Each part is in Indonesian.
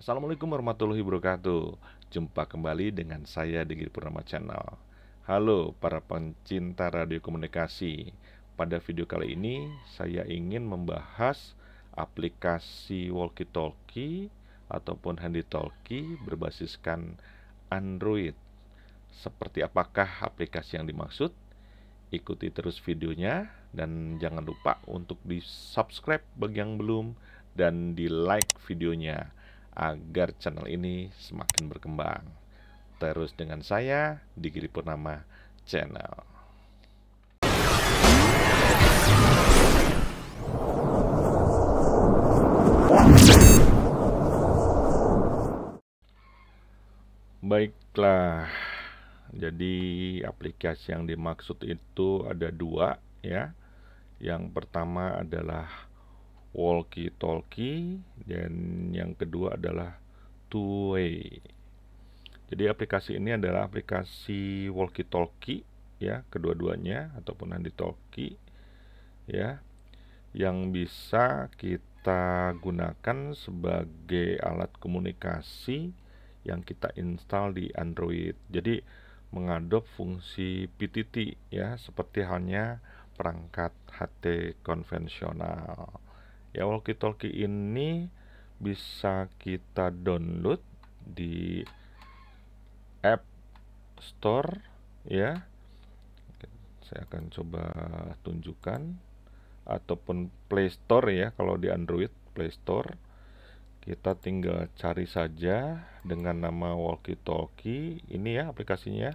Assalamualaikum warahmatullahi wabarakatuh Jumpa kembali dengan saya di Giri Purnama Channel Halo para pencinta radio komunikasi Pada video kali ini saya ingin membahas aplikasi walkie-talkie ataupun handy-talkie berbasiskan Android Seperti apakah aplikasi yang dimaksud? Ikuti terus videonya dan jangan lupa untuk di subscribe bagi yang belum dan di like videonya agar channel ini semakin berkembang. Terus dengan saya, Diki Purnama Channel. Baiklah, jadi aplikasi yang dimaksud itu ada dua ya. Yang pertama adalah walkie-talkie dan yang kedua adalah two-way. Jadi aplikasi ini adalah aplikasi walkie-talkie ya, kedua-duanya ataupun handy-talkie ya, yang bisa kita gunakan sebagai alat komunikasi yang kita install di Android. Jadi mengadop fungsi PTT ya, seperti halnya perangkat HT konvensional ya walkie-talkie ini bisa kita download di App Store ya saya akan coba tunjukkan ataupun Play Store ya kalau di Android Play Store kita tinggal cari saja dengan nama Walkie Talkie ini ya aplikasinya ya.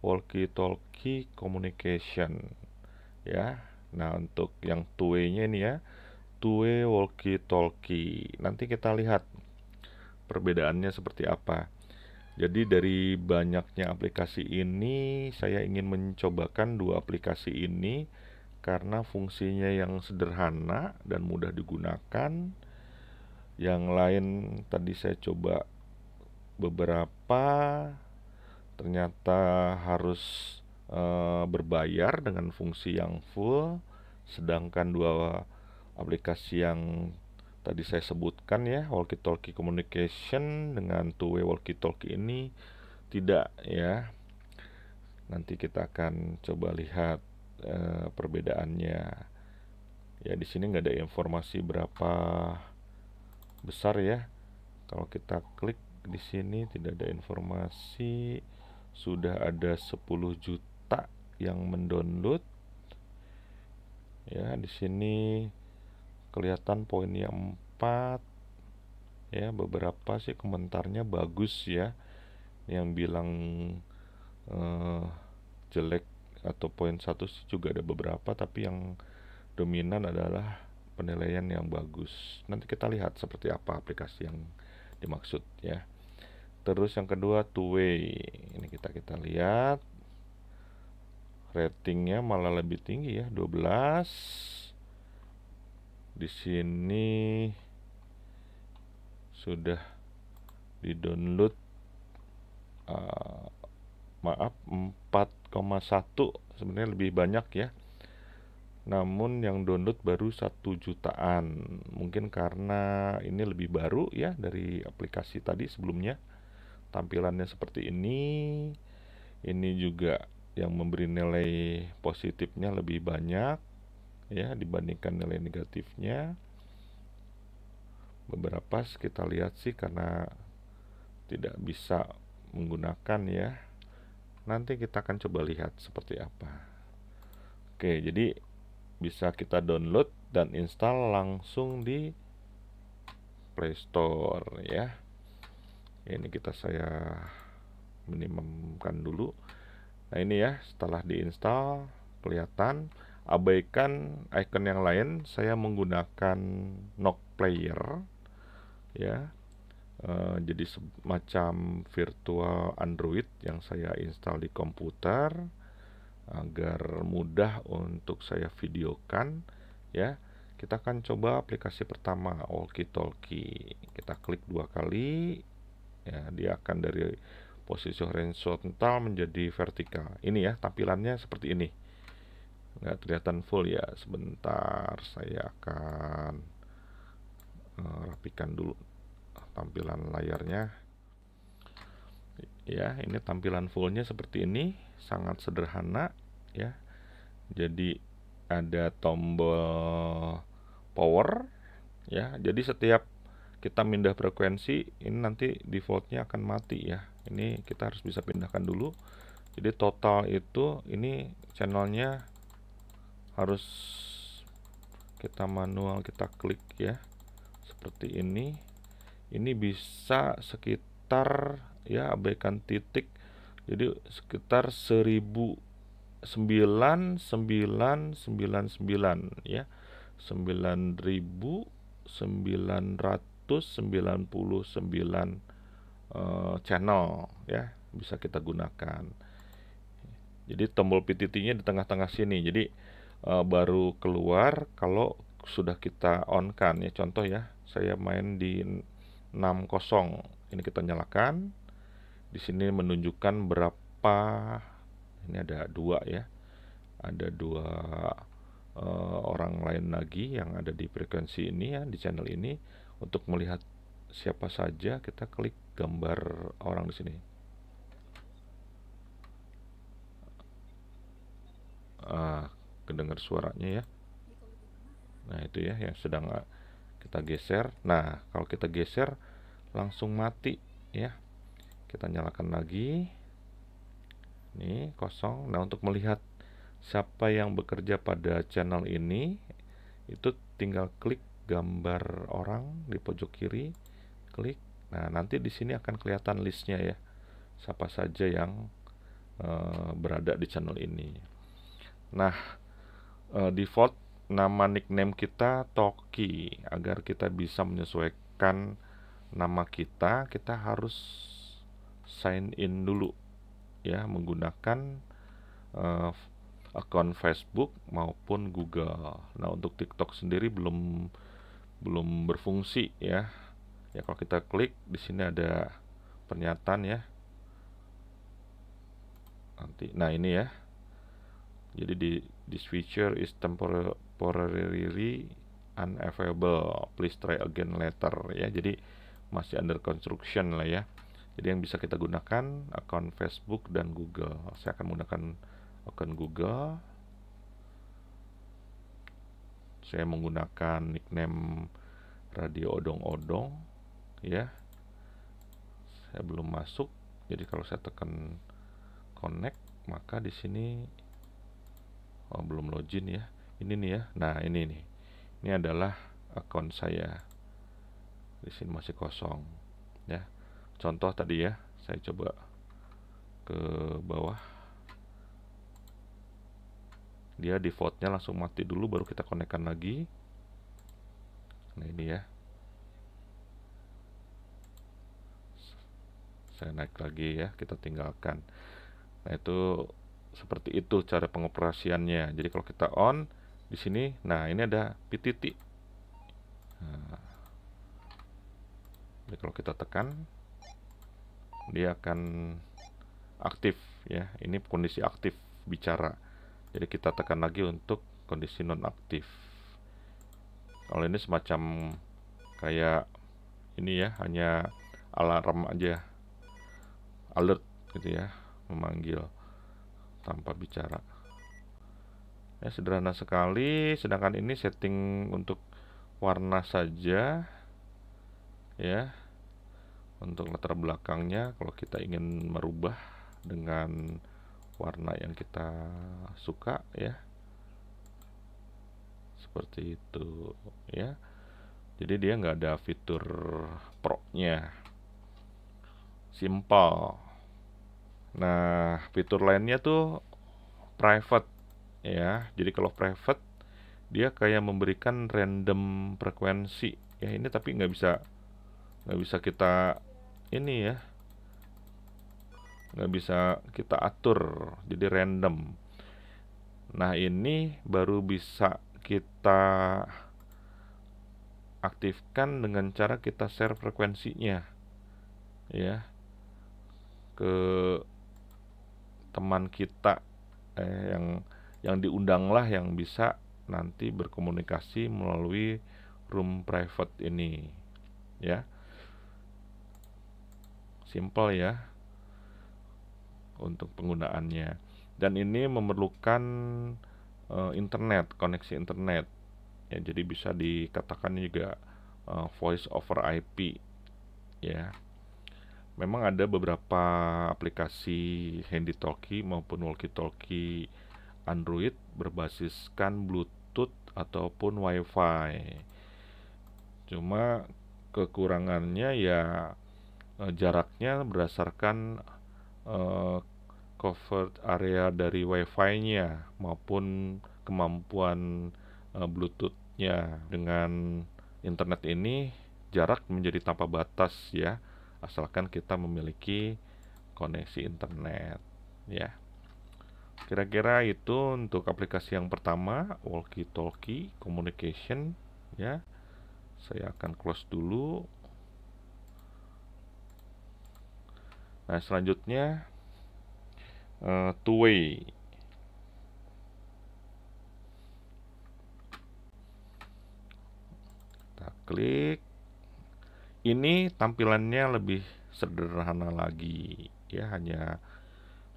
Walkie Talkie Communication ya nah untuk yang two-nya ini ya Tue Walkie Talkie. Nanti kita lihat perbedaannya seperti apa. Jadi dari banyaknya aplikasi ini saya ingin mencobakan dua aplikasi ini karena fungsinya yang sederhana dan mudah digunakan. Yang lain tadi saya coba beberapa ternyata harus e, berbayar dengan fungsi yang full sedangkan dua aplikasi yang tadi saya sebutkan ya walkie talkie communication dengan two way walkie talkie ini tidak ya nanti kita akan coba lihat eh, perbedaannya ya di sini nggak ada informasi berapa besar ya kalau kita klik di sini tidak ada informasi sudah ada 10 juta yang mendownload ya di sini kelihatan poinnya 4 ya beberapa sih komentarnya bagus ya yang bilang uh, jelek atau poin satu sih juga ada beberapa tapi yang dominan adalah penilaian yang bagus nanti kita lihat seperti apa aplikasi yang dimaksud ya terus yang kedua two way ini kita kita lihat ratingnya malah lebih tinggi ya 12 di sini sudah di download uh, eh, maaf 4,1 sebenarnya lebih banyak ya namun yang download baru satu jutaan mungkin karena ini lebih baru ya dari aplikasi tadi sebelumnya tampilannya seperti ini ini juga yang memberi nilai positifnya lebih banyak ya dibandingkan nilai negatifnya beberapa kita lihat sih karena tidak bisa menggunakan ya nanti kita akan coba lihat seperti apa oke jadi bisa kita download dan install langsung di Play Store ya ini kita saya minimumkan dulu nah ini ya setelah diinstal kelihatan abaikan icon yang lain saya menggunakan knock player ya Uh, jadi semacam virtual Android yang saya install di komputer agar mudah untuk saya videokan ya kita akan coba aplikasi pertama walkie-talkie kita klik dua kali ya dia akan dari posisi horizontal menjadi vertikal ini ya tampilannya seperti ini nggak kelihatan full ya sebentar saya akan eh, rapikan dulu tampilan layarnya ya ini tampilan fullnya seperti ini sangat sederhana ya jadi ada tombol power ya jadi setiap kita pindah frekuensi ini nanti defaultnya akan mati ya ini kita harus bisa pindahkan dulu jadi total itu ini channelnya harus kita manual kita klik ya seperti ini ini bisa sekitar ya abaikan titik jadi sekitar sembilan ya 9999 uh, eh, channel ya bisa kita gunakan jadi tombol PTT-nya di tengah-tengah sini jadi uh, baru keluar kalau sudah kita on kan ya contoh ya saya main di 60 ini kita nyalakan di sini menunjukkan berapa ini ada dua ya ada dua uh, orang lain lagi yang ada di frekuensi ini ya di channel ini untuk melihat siapa saja kita klik gambar orang di sini uh, kedengar suaranya ya nah itu ya yang sedang eh, kita geser nah kalau kita geser langsung mati ya kita nyalakan lagi ini kosong nah untuk melihat siapa yang bekerja pada channel ini itu tinggal klik gambar orang di pojok kiri klik nah nanti di sini akan kelihatan listnya ya siapa saja yang uh, berada di channel ini nah uh, default nama nickname kita Toki agar kita bisa menyesuaikan nama kita kita harus sign in dulu ya menggunakan uh, eh, akun Facebook maupun Google. Nah untuk TikTok sendiri belum belum berfungsi ya. Ya kalau kita klik di sini ada pernyataan ya. Nanti, nah ini ya jadi di this feature is temporarily unavailable please try again later ya jadi masih under construction lah ya jadi yang bisa kita gunakan akun Facebook dan Google saya akan menggunakan akun Google saya menggunakan nickname radio odong-odong ya saya belum masuk jadi kalau saya tekan connect maka di sini oh, belum login ya ini nih ya nah ini nih ini adalah account saya di sini masih kosong ya contoh tadi ya saya coba ke bawah dia defaultnya langsung mati dulu baru kita konekkan lagi nah ini ya saya naik lagi ya kita tinggalkan nah itu seperti itu cara pengoperasiannya. Jadi kalau kita on di sini, nah ini ada PTT. Nah. Jadi kalau kita tekan, dia akan aktif ya. Ini kondisi aktif bicara. Jadi kita tekan lagi untuk kondisi non aktif. Kalau ini semacam kayak ini ya, hanya alarm aja, alert gitu ya, memanggil tanpa bicara ya sederhana sekali sedangkan ini setting untuk warna saja ya untuk latar belakangnya kalau kita ingin merubah dengan warna yang kita suka ya seperti itu ya jadi dia nggak ada fitur pro nya simple Nah, fitur lainnya tuh private ya. Jadi kalau private dia kayak memberikan random frekuensi ya ini tapi nggak bisa nggak bisa kita ini ya nggak bisa kita atur jadi random nah ini baru bisa kita aktifkan dengan cara kita share frekuensinya ya ke teman kita eh, yang yang diundanglah yang bisa nanti berkomunikasi melalui room private ini ya simple ya untuk penggunaannya dan ini memerlukan uh, internet koneksi internet ya jadi bisa dikatakan juga uh, voice over IP ya memang ada beberapa aplikasi handy talkie maupun walkie talkie Android berbasiskan Bluetooth ataupun WiFi. Cuma kekurangannya ya e, jaraknya berdasarkan uh, e, covered area dari WiFi-nya maupun kemampuan uh, Bluetooth-nya. Dengan internet ini jarak menjadi tanpa batas ya asalkan kita memiliki koneksi internet ya kira-kira itu untuk aplikasi yang pertama walkie talkie communication ya saya akan close dulu nah selanjutnya uh, eh, two way kita klik ini tampilannya lebih sederhana lagi ya hanya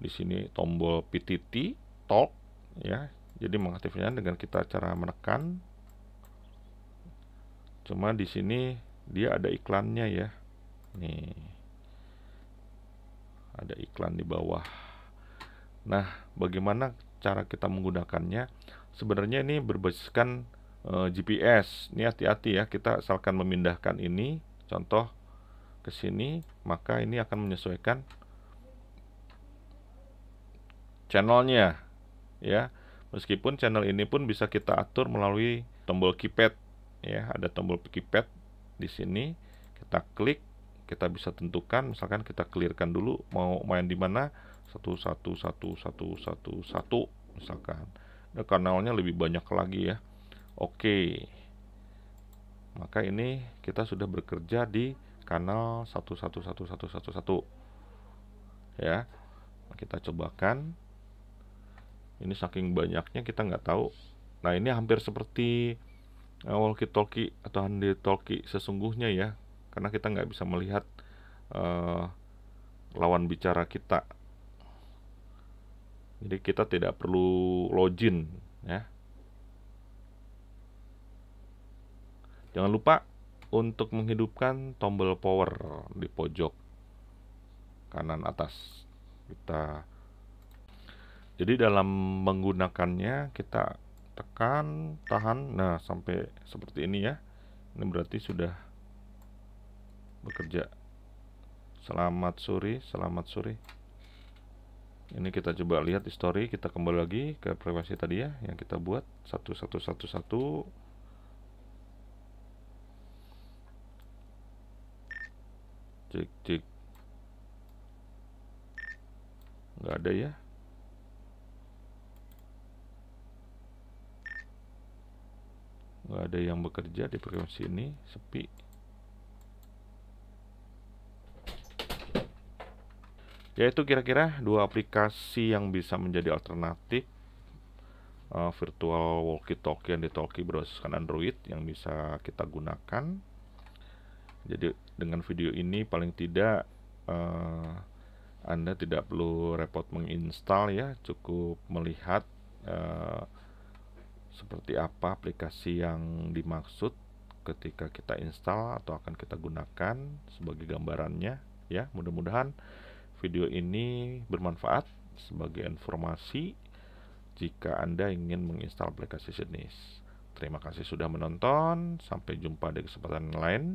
di sini tombol PTT talk ya jadi mengaktifkannya dengan kita cara menekan cuma di sini dia ada iklannya ya nih ada iklan di bawah nah bagaimana cara kita menggunakannya sebenarnya ini berbasiskan eh, GPS ini hati-hati ya kita asalkan memindahkan ini contoh ke sini maka ini akan menyesuaikan channelnya ya meskipun channel ini pun bisa kita atur melalui tombol keypad ya ada tombol keypad di sini kita klik kita bisa tentukan misalkan kita clearkan dulu mau main di mana satu satu satu satu satu satu misalkan nah, kanalnya lebih banyak lagi ya oke maka ini kita sudah bekerja di kanal 111111 ya kita cobakan ini saking banyaknya kita nggak tahu nah ini hampir seperti eh, walkie talkie atau handy talkie sesungguhnya ya karena kita nggak bisa melihat uh, lawan bicara kita jadi kita tidak perlu login ya Jangan lupa untuk menghidupkan tombol power di pojok kanan atas. Kita jadi dalam menggunakannya kita tekan, tahan, nah sampai seperti ini ya. Ini berarti sudah bekerja. Selamat sore, selamat sore. Ini kita coba lihat history, kita kembali lagi ke privasi tadi ya yang kita buat satu satu satu satu cek cek nggak ada ya nggak ada yang bekerja di frekuensi ini sepi yaitu kira-kira dua aplikasi yang bisa menjadi alternatif uh, virtual walkie talkie yang di talkie berbasiskan Android yang bisa kita gunakan jadi dengan video ini paling tidak uh, Anda tidak perlu repot menginstal ya, cukup melihat uh, seperti apa aplikasi yang dimaksud ketika kita install atau akan kita gunakan sebagai gambarannya ya. Mudah-mudahan video ini bermanfaat sebagai informasi jika Anda ingin menginstal aplikasi jenis Terima kasih sudah menonton, sampai jumpa di kesempatan lain.